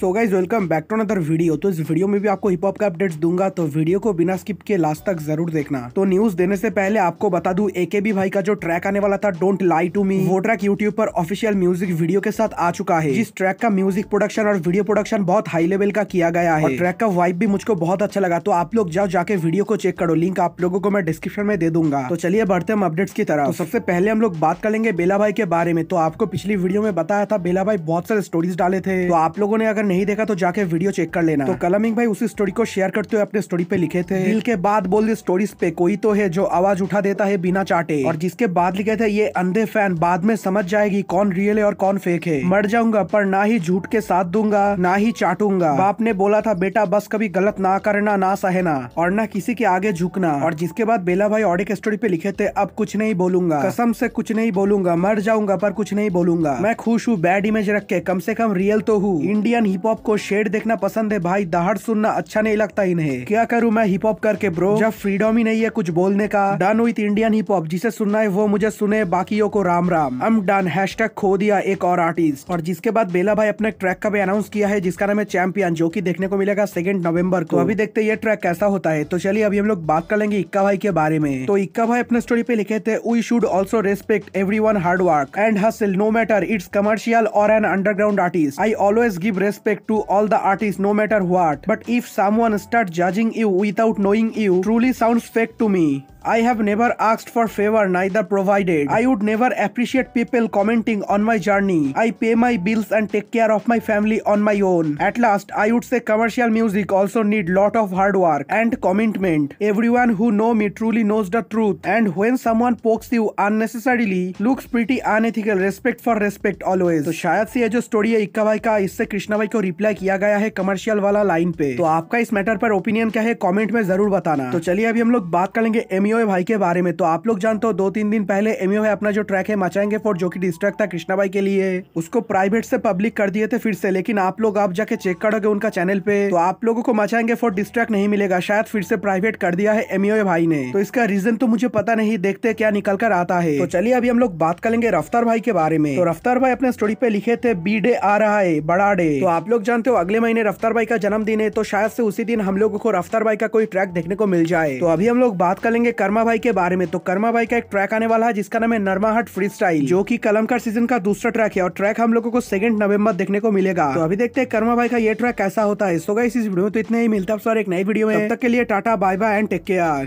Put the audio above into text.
So guys welcome back to another video तो इस video में भी आपको हिप हॉप का अपडेट्स दूंगा तो वीडियो को बिना स्किप के लास्ट तक जरूर देखना तो न्यूज देने से पहले आपको बता दू दूं बी भाई का जो ट्रैक आने वाला था डोंट लाई टू मी वो ट्रैक यूट्यूब पर ऑफिशियल म्यूजिक वीडियो के साथ आ चुका है जिस ट्रैक का म्यूजिक प्रोडक्शन और वीडियो प्रोडक्शन बहुत हाई लेवल का किया गया है ट्रैक का वाइब भी मुझको बहुत अच्छा लगा तो आप लोग जाओ जाके वीडियो को चेक करो लिंक आप लोगों को मैं डिस्क्रिप्शन में दे दूंगा तो चलिए बढ़ते हम अपडेट्स की तरफ तो सबसे पहले हम लोग बात करेंगे बेला भाई के बारे में तो आपको पिछली वीडियो में बताया था बेला भाई बहुत सारे स्टोरीज डाले थे तो आप लोगों ने अगर नहीं देखा तो जाके वीडियो चेक कर लेना तो कलमिंग भाई उसी स्टोरी को शेयर करते हुए अपने स्टोरी पे लिखे थे दिल के बाद बोल दी स्टोरीज पे कोई तो है जो आवाज उठा देता है बिना चाटे और जिसके बाद लिखे थे ये अंधे फैन बाद में समझ जाएगी कौन रियल है और कौन फेक है मर जाऊंगा पर ना ही झूठ के साथ दूंगा ना ही चाटूंगा बाप ने बोला था बेटा बस कभी गलत ना करना ना सहना और ना किसी के आगे झुकना और जिसके बाद बेला भाई ऑडिक स्टोरी पे लिखे थे अब कुछ नहीं बोलूंगा कसम से कुछ नहीं बोलूंगा मर जाऊंगा पर कुछ नहीं बोलूंगा मैं खुश हूँ बैड इमेज रख के कम से कम रियल तो हूँ इंडियन हिप हॉप को शेड देखना पसंद है भाई दहाड़ सुनना अच्छा नहीं लगता इन्हें क्या करूँ मैं हिप हॉप करके ब्रो जब फ्रीडम ही नहीं है कुछ बोलने का done with Indian hip hop जिसे सुनना है वो मुझे सुने बाकियों को राम राम हम डन हैश खो दिया एक और आर्टिस्ट और जिसके बाद बेला भाई अपने ट्रैक का भी अनाउंस किया है जिसका नाम है चैंपियन जो की देखने को मिलेगा सेकेंड नवम्बर को तो अभी देखते ये ट्रैक कैसा होता है तो चलिए अभी हम लोग बात कर लेंगे इक्का भाई के बारे में तो इक्का भाई अपने स्टोरी पे लिखे थे we should also respect every one hard work and hustle no matter it's commercial और an underground artist I always give respect respect to all the artists no matter what. But if someone start judging you without knowing you, truly sounds fake to me. I have never asked for favor neither provided. I would never appreciate people commenting on my journey. I pay my bills and take care of my family on my own. At last, I would say commercial music also need lot of hard work and commitment. Everyone who know me truly knows the truth and when someone pokes you unnecessarily looks pretty unethical respect for respect always. तो शायद से ये जो story है इक्का भाई का इससे कृष्णा भाई को रिप्लाई किया गया है कमर्शियल वाला लाइन पे तो आपका इस मैटर पर ओपिनियन क्या है कमेंट में जरूर बताना तो चलिए अभी हम लोग बात करेंगे एम एमईओ भाई के बारे में तो आप लोग जानते हो दो तीन दिन पहले एमयो भाई अपना जो ट्रैक है मचाएंगे फोर्ट जो कि डिस्ट्रैक्ट था कृष्णा भाई के लिए उसको प्राइवेट से पब्लिक कर दिए थे फिर से लेकिन आप लोग आप जाके चेक करोगे उनका चैनल पे तो आप लोगों को मचाएंगे फोर्ट डिस्ट्रैक्ट नहीं मिलेगा शायद फिर से प्राइवेट कर दिया है एमईओ भाई ने तो इसका रीजन तो मुझे पता नहीं देखते क्या निकल कर आता है तो चलिए अभी हम लोग बात करेंगे रफ्तार भाई के बारे में तो रफ्तार भाई अपने स्टोरी पे लिखे थे बी डे आ रहा है बड़ा डे तो आप लोग जानते हो अगले महीने रफ्तार भाई का जन्मदिन है तो शायद से उसी दिन हम लोगों को रफ्तार भाई का कोई ट्रैक देखने को मिल जाए तो अभी हम लोग बात करेंगे कर्मा भाई के बारे में तो कर्मा भाई का एक ट्रैक आने वाला है जिसका नाम है नर्मा हट फ्री स्टाइल जो की कलमकार सीजन का दूसरा ट्रैक है और ट्रैक हम लोगों को सेकंड नवंबर देखने को मिलेगा तो अभी देखते हैं कर्मा भाई का ये ट्रैक कैसा होता है सो गाइस इस वीडियो में तो इतने ही मिलता है एक नई वीडियो में तब तक के लिए tata bye bye and take care